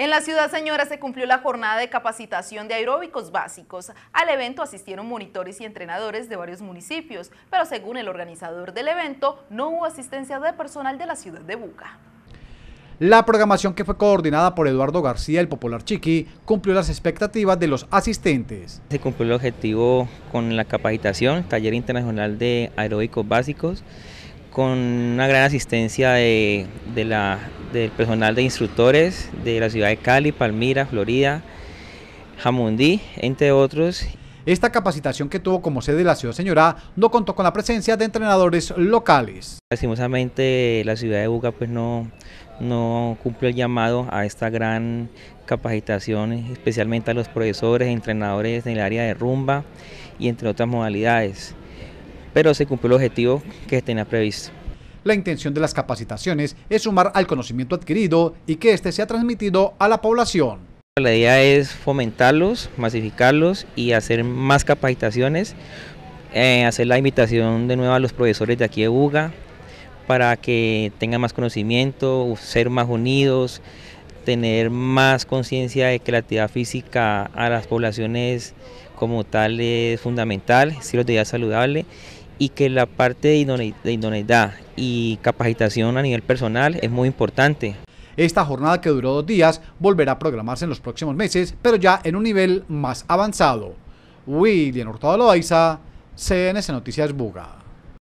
En la ciudad señora se cumplió la jornada de capacitación de aeróbicos básicos. Al evento asistieron monitores y entrenadores de varios municipios, pero según el organizador del evento, no hubo asistencia de personal de la ciudad de Buca. La programación que fue coordinada por Eduardo García, el popular Chiqui, cumplió las expectativas de los asistentes. Se cumplió el objetivo con la capacitación, taller internacional de aeróbicos básicos, con una gran asistencia de, de la del personal de instructores de la ciudad de Cali, Palmira, Florida, Jamundí, entre otros. Esta capacitación que tuvo como sede la ciudad señora no contó con la presencia de entrenadores locales. Lastimosamente la ciudad de Buga pues no, no cumple el llamado a esta gran capacitación, especialmente a los profesores, entrenadores en el área de rumba y entre otras modalidades. Pero se cumplió el objetivo que tenía previsto. La intención de las capacitaciones es sumar al conocimiento adquirido y que éste sea transmitido a la población. La idea es fomentarlos, masificarlos y hacer más capacitaciones, eh, hacer la invitación de nuevo a los profesores de aquí de UGA para que tengan más conocimiento, ser más unidos, tener más conciencia de que la actividad física a las poblaciones como tal es fundamental, estilo de vida saludable y que la parte de idoneidad, y capacitación a nivel personal es muy importante. Esta jornada que duró dos días volverá a programarse en los próximos meses, pero ya en un nivel más avanzado. William Hurtado Loaiza, CNS Noticias Buga.